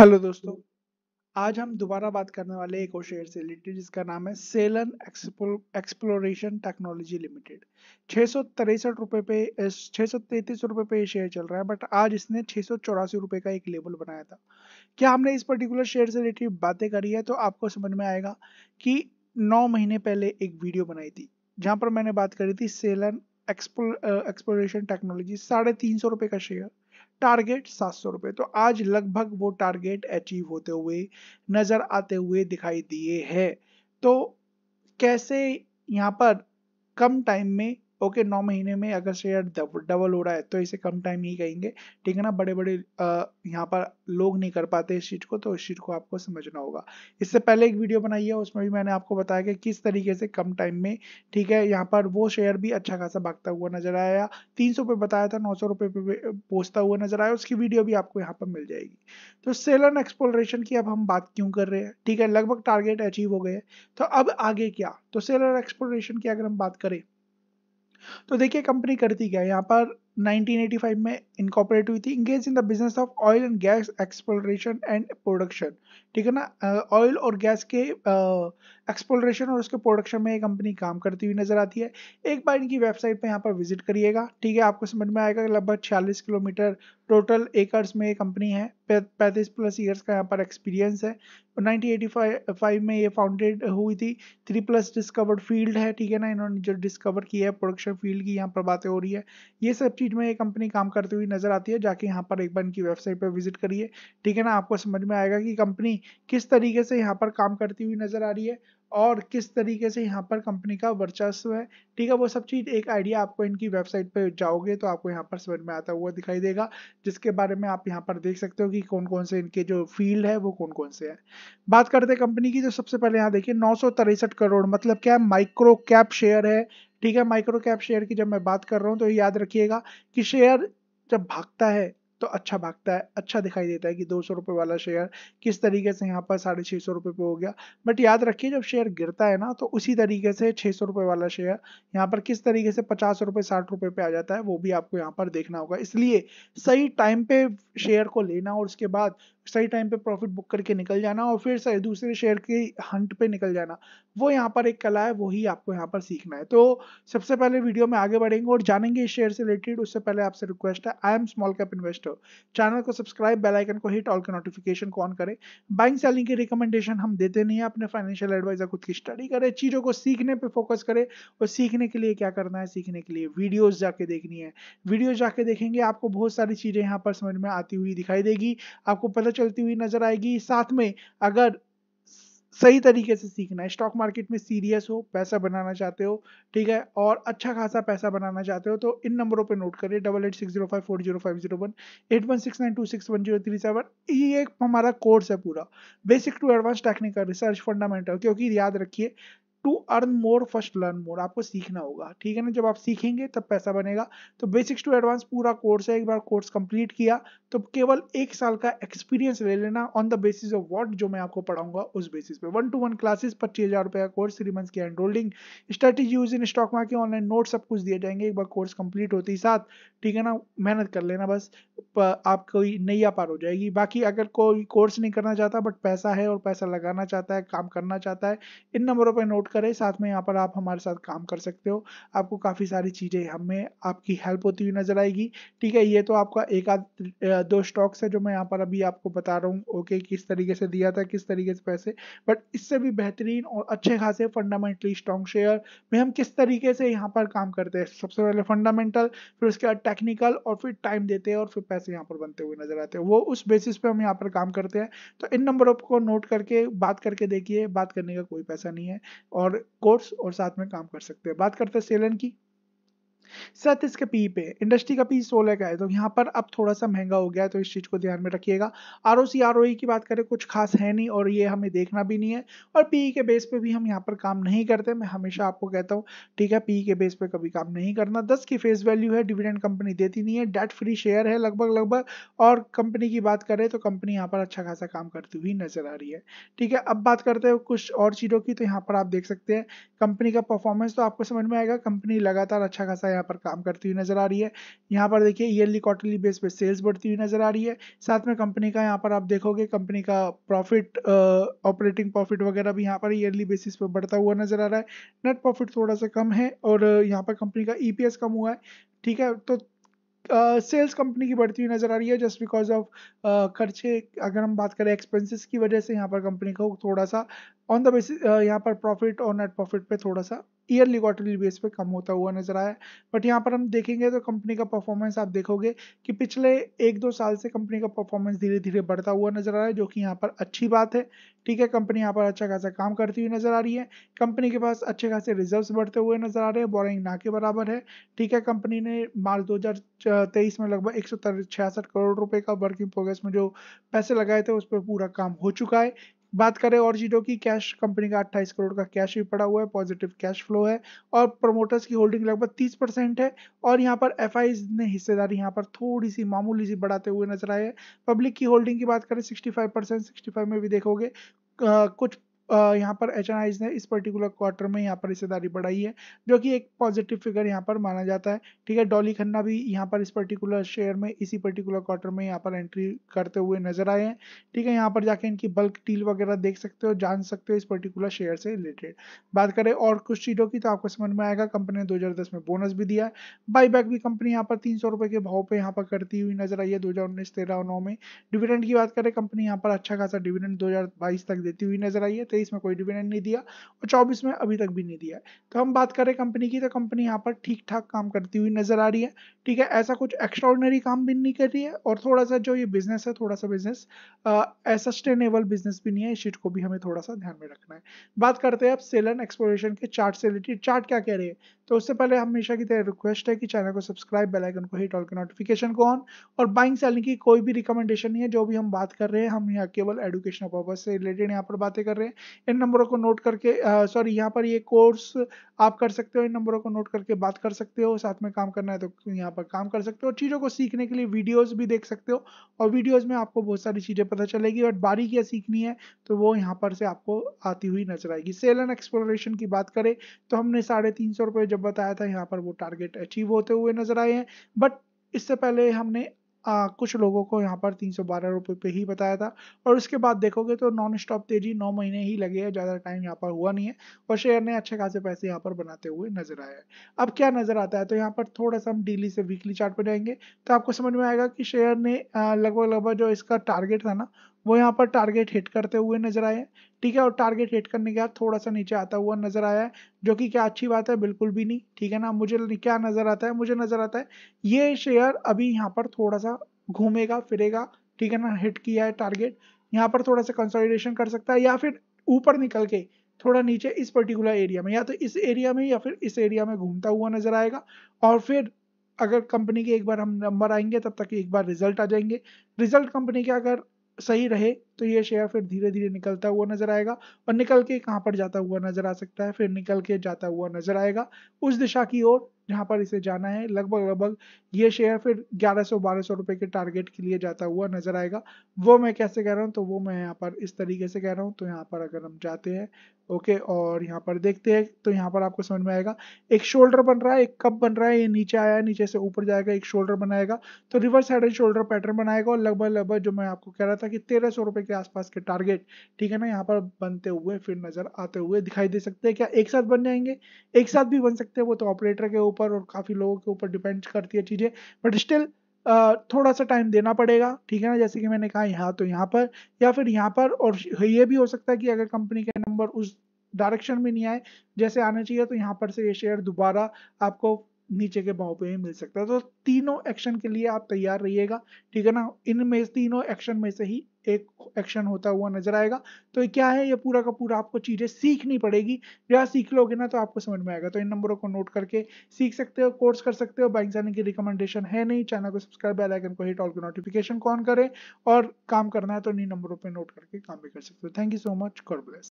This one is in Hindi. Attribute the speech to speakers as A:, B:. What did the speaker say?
A: हेलो दोस्तों आज हम दोबारा बात करने वाले एक और शेयर से रिलेटेड जिसका नाम है सेलन एक्सप्लोरेशन टेक्नोलॉजी लिमिटेड छः सौ तिरसठ रुपये पे छः सौ तैंतीस रुपये पे ये शेयर चल रहा है बट आज इसने छः सौ चौरासी रुपये का एक लेवल बनाया था क्या हमने इस पर्टिकुलर शेयर से रिलेटेड बातें करी है तो आपको समझ में आएगा कि नौ महीने पहले एक वीडियो बनाई थी जहाँ पर मैंने बात करी थी सेलन एक्सप्लोरेशन टेक्नोलॉजी साढ़े तीन सौ रुपये का शेयर टारगेट सात सौ रुपए तो आज लगभग वो टारगेट अचीव होते हुए नजर आते हुए दिखाई दिए है तो कैसे यहाँ पर कम टाइम में ओके नौ महीने में अगर शेयर डबल हो रहा है तो इसे कम टाइम ही कहेंगे ठीक है ना बड़े बड़े यहाँ पर लोग नहीं कर पाते इस चीज़ को तो इस चीज़ को आपको समझना होगा इससे पहले एक वीडियो बनाई है उसमें भी मैंने आपको बताया कि किस तरीके से कम टाइम में ठीक है यहाँ पर वो शेयर भी अच्छा खासा भागता हुआ नजर आया तीन सौ बताया था नौ सौ रुपये पहुंचता हुआ नजर आया उसकी वीडियो भी आपको यहाँ पर मिल जाएगी तो सेल एंड एक्सप्लोरेशन की अब हम बात क्यों कर रहे हैं ठीक है लगभग टारगेट अचीव हो गए तो अब आगे क्या तो सेल एंड एक्सप्लोरेशन की अगर हम बात करें तो देखिए कंपनी करती क्या यहाँ पर 1985 में इनकॉपरेट हुई थी engage in the business of oil and gas exploration and production ठीक है ना ऑयल और गैस के एक्सप्लोरेशन और उसके प्रोडक्शन में ये कंपनी काम करती हुई नजर आती है एक बार इनकी वेबसाइट पे यहाँ पर विजिट करिएगा ठीक है आपको समझ में आएगा लगभग छियालीस किलोमीटर टोटल एकर्स में ये कंपनी है पैंतीस प्लस ईयर्स का यहाँ पर एक्सपीरियंस है 1985 में ये फाउंडेड हुई थी थ्री प्लस डिस्कवर्ड फील्ड है ठीक है ना इन्होंने जो डिस्कवर किया है प्रोडक्शन फील्ड की यहाँ पर बातें हो रही है ये सब चीज़ में ये कंपनी काम करती हुई नज़र आती है जाके यहाँ पर एक बार इनकी वेबसाइट पर विजिट करिए ठीक है ना आपको समझ में आएगा कि कंपनी किस तरीके से यहाँ पर काम करती हुई नज़र आ रही है और किस तरीके से यहाँ पर कंपनी का वर्चस्व है ठीक है वो सब चीज़ एक आइडिया आपको इनकी वेबसाइट पर जाओगे तो आपको यहाँ पर समझ में आता हुआ दिखाई देगा जिसके बारे में आप यहाँ पर देख सकते हो कि कौन कौन से इनके जो फील्ड है वो कौन कौन से है बात करते हैं कंपनी की तो सबसे पहले यहाँ देखिए नौ करोड़ मतलब क्या माइक्रो कैप शेयर है ठीक है माइक्रो कैप शेयर की जब मैं बात कर रहा हूँ तो याद रखिएगा कि शेयर जब भागता है तो अच्छा भागता है अच्छा दिखाई देता है कि दो सौ रुपए वाला शेयर किस तरीके से यहाँ पर साढ़े छह सौ रुपए पे हो गया बट याद रखिए जब शेयर गिरता है ना तो उसी तरीके से छह सौ रुपए वाला शेयर यहाँ पर किस तरीके से पचास रुपए साठ रुपए पे आ जाता है वो भी आपको यहाँ पर देखना होगा इसलिए सही टाइम पे शेयर को लेना और उसके बाद सही टाइम पे प्रॉफिट बुक करके निकल जाना और फिर सही दूसरे शेयर के हंट पे निकल जाना वो यहाँ पर एक कला है वही आपको यहाँ पर सीखना है तो सबसे पहले वीडियो में आगे बढ़ेंगे और जानेंगे इस शेयर से रिलेटेड उससे पहले आपसे रिक्वेस्ट है I am small cap investor show channel को सब्सक्राइब बेल आइकन को हिट ऑल के नोटिफिकेशन को ऑन करें बाइंग सेलिंग की रिकमेंडेशन हम देते नहीं है अपने फाइनेंशियल एडवाइजर खुद की स्टडी करें चीज़ों को सीखने पर फोकस करें और सीखने के लिए क्या करना है सीखने के लिए वीडियोज़ जाके देखनी है वीडियो जाके देखेंगे आपको बहुत सारी चीज़ें यहाँ पर समझ में आती हुई दिखाई देगी आपको पता चलती हुई नजर आएगी साथ में अगर सही तरीके से सीखना है स्टॉक मार्केट में सीरियस हो पैसा बनाना चाहते हो ठीक है और अच्छा खासा पैसा बनाना चाहते हो तो इन नंबरों पे नोट करिए double eight six zero five four zero five zero one eight one six nine two six one zero three seven ये एक हमारा कोर्स है पूरा basic to advance technical research fundamental क्योंकि याद रखिए to earn more first learn more आपको सीखना होगा ठीक है ना जब आप सीखेंगे तब पैसा बनेगा तो बेसिक्स टू एडवांस पूरा कोर्स है एक बार कोर्स कंप्लीट किया तो केवल एक साल का एक्सपीरियंस ले लेना on the basis of what जो मैं आपको पढ़ाऊंगा उस बेसिस पे वन टू वन क्लासेस पच्चीस हजार रुपये का कोर्स थ्री मंथ्स की enrolling strategy use in stock market online note सब कुछ दिए जाएंगे एक बार कोर्स कंप्लीट होते ही साथ ठीक है ना मेहनत कर लेना बस आपकी नैया पार हो जाएगी बाकी अगर कोई कोर्स नहीं करना चाहता बट पैसा है और पैसा लगाना चाहता है काम करना चाहता है इन नंबरों पर नोट करें साथ में यहाँ पर आप हमारे साथ काम कर सकते हो आपको काफ़ी सारी चीज़ें हमें आपकी हेल्प होती हुई नज़र आएगी ठीक है ये तो आपका एक आध दो स्टॉक्स है जो मैं यहाँ पर अभी आपको बता रहा हूँ ओके किस तरीके से दिया था किस तरीके से पैसे बट इससे भी बेहतरीन और अच्छे खासे फंडामेंटली स्ट्रॉन्ग शेयर में हम किस तरीके से यहाँ पर काम करते हैं सबसे पहले फंडामेंटल फिर उसके बाद टेक्निकल और फिर टाइम देते हैं और फिर पैसे यहाँ पर बनते हुए नजर आते हैं वो उस बेसिस पे हम यहाँ पर काम करते हैं तो इन नंबरों को नोट करके बात करके देखिए बात करने का कोई पैसा नहीं है और कोर्स और साथ में काम कर सकते हैं बात करते हैं सेलन की सैंतीस इसके पी पे इंडस्ट्री का पी सोलह का है तो यहाँ पर अब थोड़ा सा महंगा हो गया है तो इस चीज़ को ध्यान में रखिएगा R O C R O ई की बात करें कुछ खास है नहीं और ये हमें देखना भी नहीं है और पी e के बेस पे भी हम यहाँ पर काम नहीं करते मैं हमेशा आपको कहता हूँ ठीक है पी e के बेस पे कभी काम नहीं करना दस की फेस वैल्यू है डिविडेंड कंपनी देती नहीं है डेट फ्री शेयर है लगभग लगभग और कंपनी की बात करें तो कंपनी यहाँ पर अच्छा खासा काम करती हुई नजर आ रही है ठीक है अब बात करते हैं कुछ और चीज़ों की तो यहाँ पर आप देख सकते हैं कंपनी का परफॉर्मेंस तो आपको समझ में आएगा कंपनी लगातार अच्छा खासा यहाँ पर काम करती हुई नजर आ रही है यहाँ पर देखिए ईयरली क्वार्टरली बेस पे सेल्स बढ़ती हुई नजर आ रही है साथ में कंपनी का यहाँ पर आप देखोगे कंपनी का प्रॉफिट ऑपरेटिंग प्रॉफिट वगैरह भी यहाँ पर ईयरली बेसिस पर बढ़ता हुआ नजर आ रहा है नेट प्रॉफिट थोड़ा सा कम है और यहाँ पर कंपनी का ई e कम हुआ है ठीक है तो सेल्स uh, कंपनी की बढ़ती हुई नजर आ रही है जस्ट बिकॉज ऑफ खर्चे अगर हम बात करें एक्सपेंसेस की वजह से यहाँ पर कंपनी को थोड़ा सा ऑन द बेसिस यहाँ पर प्रॉफिट और नेट प्रॉफिट पे थोड़ा सा ईयरली क्वार्टरली बेस पे कम होता हुआ नजर आया बट यहाँ पर हम देखेंगे तो कंपनी का परफॉर्मेंस आप देखोगे कि पिछले एक दो साल से कंपनी का परफॉर्मेंस धीरे धीरे बढ़ता हुआ नजर आ रहा है जो कि यहाँ पर अच्छी बात है ठीक है कंपनी यहाँ पर अच्छा खासा काम करती हुई नजर आ रही है कंपनी के पास अच्छे खासे रिजर्व बढ़ते हुए नजर आ रहे हैं बोरिंग ना के बराबर है ठीक है कंपनी ने मार्च दो में लगभग एक करोड़ रुपए का वर्किंग प्रोग्रेस में जो पैसे लगाए थे उस पर पूरा काम हो चुका है बात करें और जीडो की कैश कंपनी का 28 करोड़ का कैश भी पड़ा हुआ है पॉजिटिव कैश फ्लो है और प्रमोटर्स की होल्डिंग लगभग 30 परसेंट है और यहाँ पर एफ ने हिस्सेदारी यहाँ पर थोड़ी सी मामूली सी बढ़ाते हुए नजर आए हैं पब्लिक की होल्डिंग की बात करें 65 परसेंट सिक्सटी में भी देखोगे कुछ यहाँ पर एच ने इस पर्टिकुलर क्वार्टर में यहाँ पर हिस्सेदारी बढ़ाई है जो कि एक पॉजिटिव फिगर यहाँ पर माना जाता है ठीक है डॉली खन्ना भी यहाँ पर इस पर्टिकुलर शेयर में इसी पर्टिकुलर क्वार्टर में यहाँ पर एंट्री करते हुए नजर आए हैं ठीक है यहाँ पर जाके इनकी बल्क टील वगैरह देख सकते हो जान सकते हो इस पर्टिकुलर शेयर से रिलेटेड बात करें और कुछ चीज़ों की तो आपको समझ में आएगा कंपनी ने दो में बोनस भी दिया है भी कंपनी यहाँ पर तीन सौ के भाव पर यहाँ पर करती हुई नजर आई है दो हज़ार उन्नीस तेरह नौ में डिविडेंड की बात करें कंपनी यहाँ पर अच्छा खासा डिविडेंड दो तक देती हुई नजर आई है तो तेईस में कोई डिविडेंड नहीं दिया और चौबीस में अभी तक भी नहीं दिया तो हम बात करें कंपनी की तो कंपनी यहाँ पर ठीक ठाक काम करती हुई नजर आ रही है ठीक है ऐसा कुछ एक्स्ट्रॉर्डनरी काम भी नहीं कर रही है और थोड़ा सा जो ये बिजनेस है थोड़ा सा बिजनेस सस्टेनेबल बिजनेस भी नहीं है इस चीज को भी हमें थोड़ा सा ध्यान में रखना है बात करते हैं अब सेल एंड एक्सप्लोरेशन के चार्ट से रिलेटेड चार्ट क्या कह रहे हैं तो उससे पहले हमेशा की तरह रिक्वेस्ट है कि चैनल को सब्सक्राइब बेल आइकन को हिट ऑल के नोटिफिकेशन को ऑन और बाइंग सेलिंग की कोई भी रिकमेंडेशन नहीं है जो भी हम बात कर रहे हैं हम यहाँ केवल एडुकेशनल पर्पज से रिलेटेड यहाँ पर बातें कर रहे हैं इन नंबरों को नोट करके सॉरी यहाँ पर ये कोर्स आप कर सकते हो इन नंबरों को नोट करके बात कर सकते हो साथ में काम करना है तो यहाँ पर काम कर सकते हो चीज़ों को सीखने के लिए वीडियोज़ भी देख सकते हो और वीडियोज़ में आपको बहुत सारी चीज़ें पता चलेगी और बारीकियाँ सीखनी है तो वो यहाँ पर से आपको आती हुई नजर आएगी सेल एंड एक्सप्लोरेशन की बात करें तो हमने साढ़े तीन सौ रुपये जब टारगेट बताया था यहाँ पर वो टारगेट अचीव होते हुए नजर आए हैं बट इससे पहले हमने आ, कुछ लोगों को यहाँ पर तीन सौ बारह रुपये पे ही बताया था और उसके बाद देखोगे तो नॉन स्टॉप तेजी नौ महीने ही लगे हैं ज़्यादा टाइम यहाँ पर हुआ नहीं है और शेयर ने अच्छे खासे पैसे यहाँ पर बनाते हुए नजर आया है अब क्या नज़र आता है तो यहाँ पर थोड़ा सा हम डेली से वीकली चार्ट पर जाएंगे तो आपको समझ में आएगा कि शेयर ने लगभग लगभग जो इसका टारगेट था ना वो यहाँ पर टारगेट हिट करते हुए नजर आए ठीक है और टारगेट हिट करने के बाद थोड़ा सा नीचे आता हुआ नजर आया है जो कि क्या अच्छी बात है बिल्कुल भी नहीं ठीक है ना मुझे क्या नजर आता है मुझे नजर आता है ये शेयर अभी यहाँ पर थोड़ा सा घूमेगा फिरेगा ठीक है ना हिट किया है टारगेट यहाँ पर थोड़ा सा कंसोलिडेशन कर सकता है या फिर ऊपर निकल के थोड़ा नीचे इस पर्टिकुलर एरिया में या तो इस एरिया में या फिर इस एरिया में घूमता हुआ नजर आएगा और फिर अगर कंपनी के एक बार हम नंबर आएंगे तब तक एक बार रिजल्ट आ जाएंगे रिजल्ट कंपनी के अगर सही रहे तो ये शेयर फिर धीरे धीरे निकलता हुआ नजर आएगा और निकल के कहाँ पर जाता हुआ नजर आ सकता है फिर निकल के जाता हुआ नजर आएगा उस दिशा की ओर जहाँ पर इसे जाना है लगभग लगभग ये शेयर फिर 1100-1200 रुपए के टारगेट के लिए जाता हुआ नजर आएगा वो मैं कैसे कह रहा हूँ तो वो मैं यहाँ पर इस तरीके से कह रहा हूँ तो यहाँ पर अगर हम जाते हैं ओके और यहाँ पर देखते हैं तो यहाँ पर आपको समझ में आएगा एक शोल्डर बन रहा है एक कप बन रहा है ये नीचे आया नीचे से ऊपर जाएगा एक शोल्डर बनाएगा तो reverse head and shoulder pattern बनाएगा और लगभग लगभग जो मैं आपको कह रहा था कि तेरह सौ रुपए के आसपास के टारगेट ठीक है ना यहाँ पर बनते हुए फिर नजर आते हुए दिखाई दे सकते हैं क्या एक साथ बन जाएंगे एक साथ भी बन सकते हैं वो तो ऑपरेटर के ऊपर और काफी लोगों के ऊपर डिपेंड करती है चीजें बट स्टिल थोड़ा सा टाइम देना पड़ेगा ठीक है ना जैसे कि मैंने कहा यहाँ तो यहाँ पर या फिर यहाँ पर और ये भी हो सकता है कि अगर कंपनी के नंबर उस डायरेक्शन में नहीं आए जैसे आना चाहिए तो यहाँ पर से ये शेयर दोबारा आपको नीचे के भाव पे ही मिल सकता है तो तीनों एक्शन के लिए आप तैयार रहिएगा ठीक है ना इनमें तीनों एक्शन में से ही एक एक्शन होता हुआ नजर आएगा तो क्या है ये पूरा का पूरा आपको चीज़ें सीखनी पड़ेगी या सीख लोगे ना तो आपको समझ में आएगा तो इन नंबरों को नोट करके सीख सकते हो कोर्स कर सकते हो बाइक जाने की रिकमेंडेशन है नहीं चैनल को सब्सक्राइब बेल आइकन को हिट ऑल को नोटिफिकेशन कौन करें और काम करना है तो इन नंबरों पर नोट करके काम भी कर सकते हो thank you so much God bless